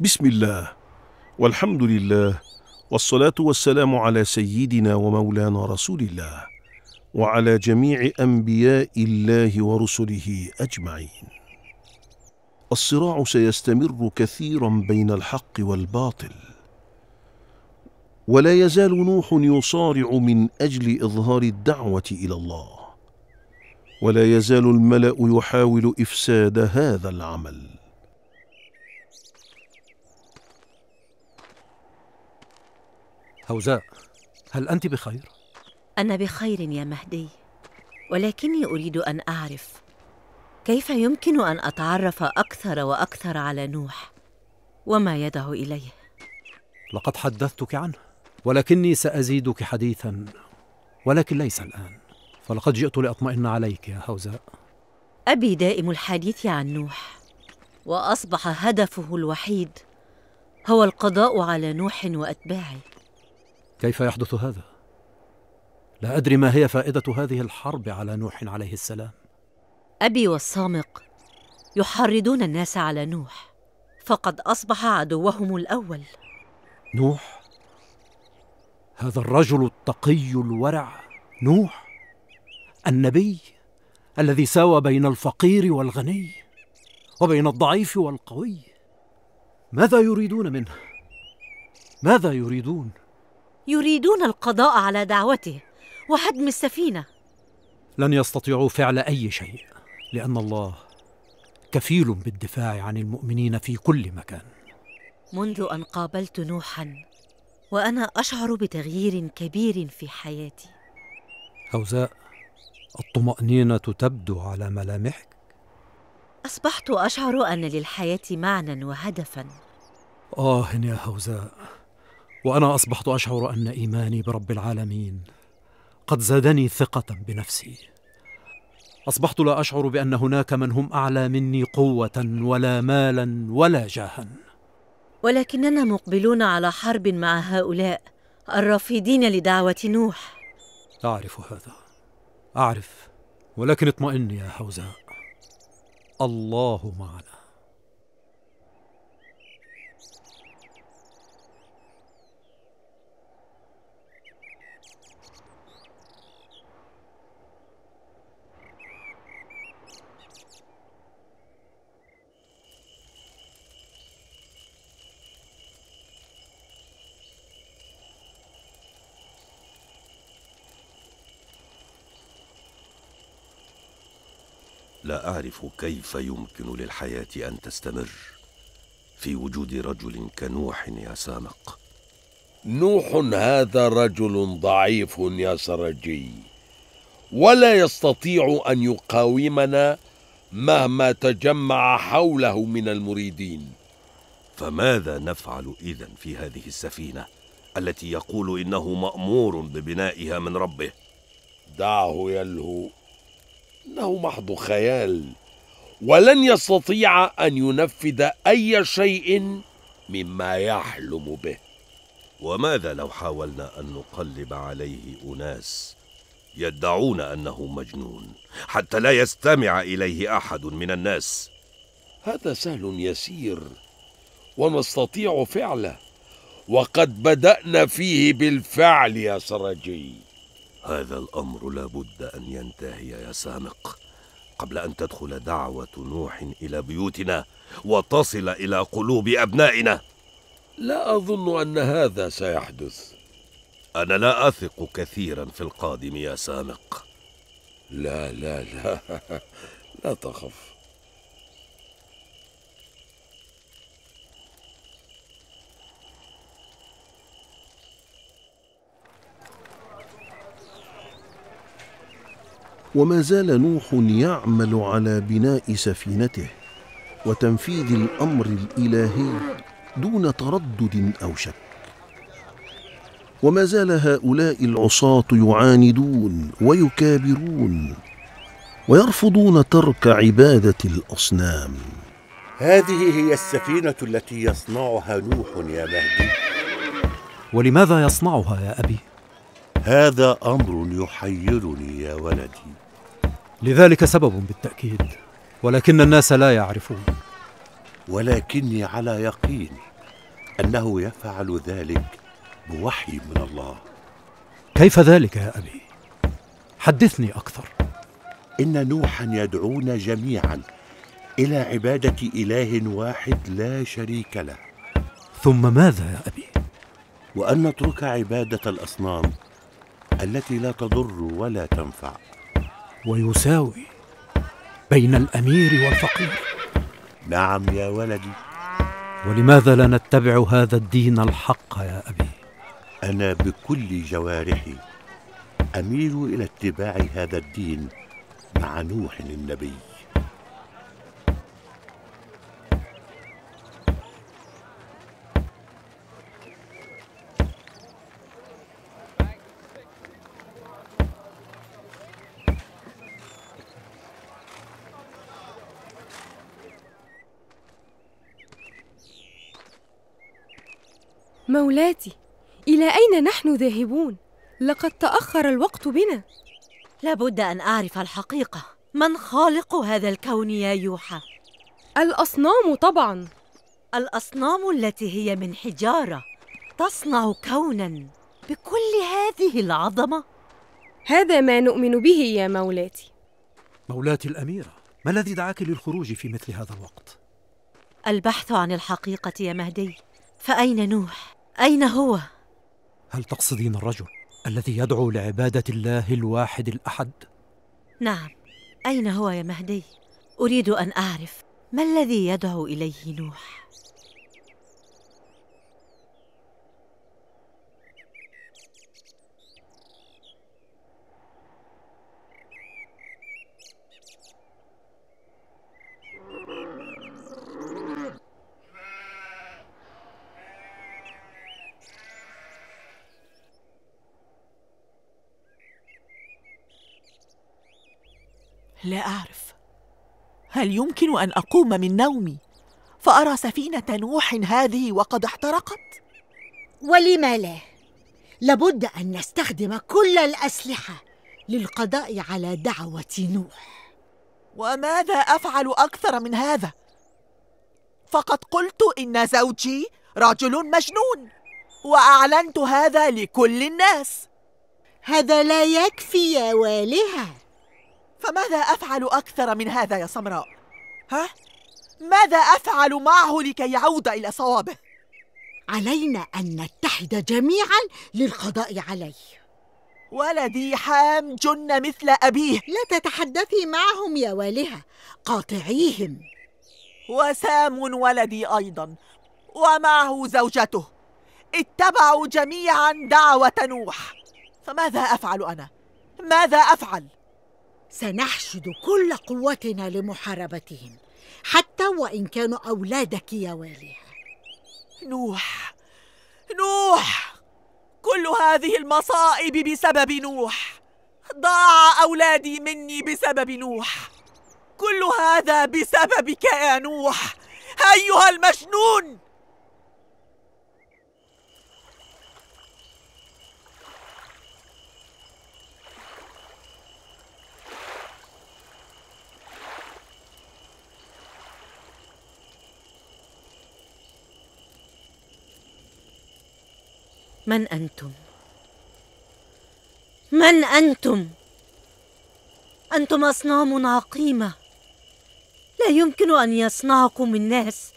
بسم الله والحمد لله والصلاة والسلام على سيدنا ومولانا رسول الله وعلى جميع أنبياء الله ورسله أجمعين الصراع سيستمر كثيرا بين الحق والباطل ولا يزال نوح يصارع من اجل اظهار الدعوه الى الله ولا يزال الملا يحاول افساد هذا العمل هوزاء هل انت بخير انا بخير يا مهدي ولكني اريد ان اعرف كيف يمكن ان اتعرف اكثر واكثر على نوح وما يدعو اليه لقد حدثتك عنه ولكني سأزيدك حديثا ولكن ليس الآن فلقد جئت لأطمئن عليك يا هوزاء أبي دائم الحديث عن نوح وأصبح هدفه الوحيد هو القضاء على نوح وأتباعه كيف يحدث هذا؟ لا أدري ما هي فائدة هذه الحرب على نوح عليه السلام أبي والصامق يحرضون الناس على نوح فقد أصبح عدوهم الأول نوح؟ هذا الرجل التقي الورع نوح النبي الذي ساوى بين الفقير والغني وبين الضعيف والقوي ماذا يريدون منه ماذا يريدون يريدون القضاء على دعوته وهدم السفينه لن يستطيعوا فعل اي شيء لان الله كفيل بالدفاع عن المؤمنين في كل مكان منذ ان قابلت نوحا وأنا أشعر بتغيير كبير في حياتي هوزاء الطمأنينة تبدو على ملامحك أصبحت أشعر أن للحياة معنى وهدفا آه يا هوزاء وأنا أصبحت أشعر أن إيماني برب العالمين قد زادني ثقة بنفسي أصبحت لا أشعر بأن هناك من هم أعلى مني قوة ولا مالا ولا جاها ولكننا مقبلون على حرب مع هؤلاء الرافضين لدعوة نوح أعرف هذا أعرف ولكن اطمئن يا حوزاء الله معنا لا اعرف كيف يمكن للحياه ان تستمر في وجود رجل كنوح يا سامق نوح هذا رجل ضعيف يا سرجي ولا يستطيع ان يقاومنا مهما تجمع حوله من المريدين فماذا نفعل اذا في هذه السفينه التي يقول انه مامور ببنائها من ربه دعه يلهو انه محض خيال ولن يستطيع ان ينفذ اي شيء مما يحلم به وماذا لو حاولنا ان نقلب عليه اناس يدعون انه مجنون حتى لا يستمع اليه احد من الناس هذا سهل يسير ونستطيع فعله وقد بدانا فيه بالفعل يا سرجي هذا الأمر لابد أن ينتهي يا سامق قبل أن تدخل دعوة نوح إلى بيوتنا وتصل إلى قلوب أبنائنا لا أظن أن هذا سيحدث أنا لا أثق كثيرا في القادم يا سامق لا لا لا لا تخف وما زال نوح يعمل على بناء سفينته وتنفيذ الامر الالهي دون تردد او شك وما زال هؤلاء العصاه يعاندون ويكابرون ويرفضون ترك عباده الاصنام هذه هي السفينه التي يصنعها نوح يا مهدي ولماذا يصنعها يا ابي هذا امر يحيرني يا ولدي لذلك سبب بالتاكيد ولكن الناس لا يعرفون ولكني على يقين انه يفعل ذلك بوحي من الله كيف ذلك يا ابي حدثني اكثر ان نوحا يدعونا جميعا الى عباده اله واحد لا شريك له ثم ماذا يا ابي وان نترك عباده الاصنام التي لا تضر ولا تنفع ويساوي بين الامير والفقير نعم يا ولدي ولماذا لا نتبع هذا الدين الحق يا ابي انا بكل جوارحي اميل الى اتباع هذا الدين مع نوح النبي مولاتي الى اين نحن ذاهبون لقد تاخر الوقت بنا لابد ان اعرف الحقيقه من خالق هذا الكون يا يوحى الاصنام طبعا الاصنام التي هي من حجاره تصنع كونا بكل هذه العظمه هذا ما نؤمن به يا مولاتي مولاتي الاميره ما الذي دعاك للخروج في مثل هذا الوقت البحث عن الحقيقه يا مهدي فاين نوح أين هو؟ هل تقصدين الرجل الذي يدعو لعبادة الله الواحد الأحد؟ نعم، أين هو يا مهدي؟ أريد أن أعرف ما الذي يدعو إليه نوح؟ لا أعرف هل يمكن أن أقوم من نومي فأرى سفينة نوح هذه وقد احترقت؟ ولم لا؟ لابد أن نستخدم كل الأسلحة للقضاء على دعوة نوح وماذا أفعل أكثر من هذا؟ فقد قلت إن زوجي رجل مجنون وأعلنت هذا لكل الناس هذا لا يكفي يا والهه فماذا أفعل أكثر من هذا يا سمراء؟ ها؟ ماذا أفعل معه لكي يعود إلى صوابه؟ علينا أن نتحد جميعا للقضاء عليه ولدي حام جن مثل أبيه لا تتحدثي معهم يا والهة قاطعيهم وسام ولدي أيضا ومعه زوجته اتبعوا جميعا دعوة نوح فماذا أفعل أنا؟ ماذا أفعل؟ سنحشد كل قوتنا لمحاربتهم حتى وان كانوا اولادك يا والي نوح نوح كل هذه المصائب بسبب نوح ضاع اولادي مني بسبب نوح كل هذا بسببك يا نوح ايها المجنون من انتم من انتم انتم اصنام عقيمه لا يمكن ان يصنعكم الناس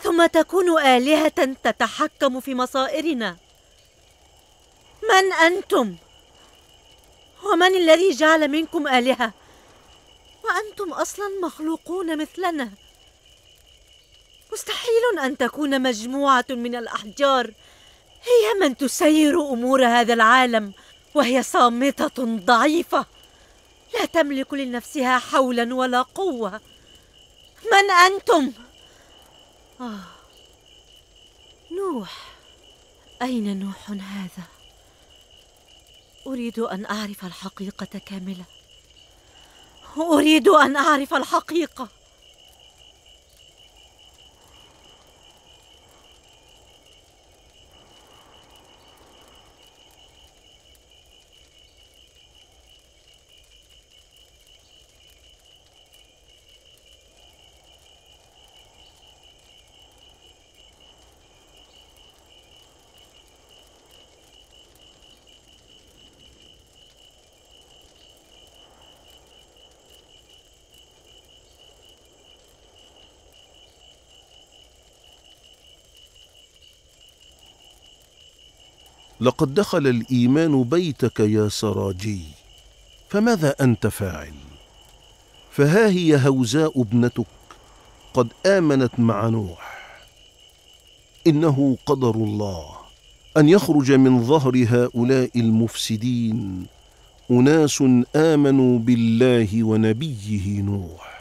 ثم تكون الهه تتحكم في مصائرنا من انتم ومن الذي جعل منكم الهه وانتم اصلا مخلوقون مثلنا مستحيل ان تكون مجموعه من الاحجار هي من تسير امور هذا العالم وهي صامته ضعيفه لا تملك لنفسها حولا ولا قوه من انتم آه. نوح اين نوح هذا اريد ان اعرف الحقيقه كامله اريد ان اعرف الحقيقه لقد دخل الايمان بيتك يا سراجي فماذا انت فاعل فها هي هوزاء ابنتك قد امنت مع نوح انه قدر الله ان يخرج من ظهر هؤلاء المفسدين اناس امنوا بالله ونبيه نوح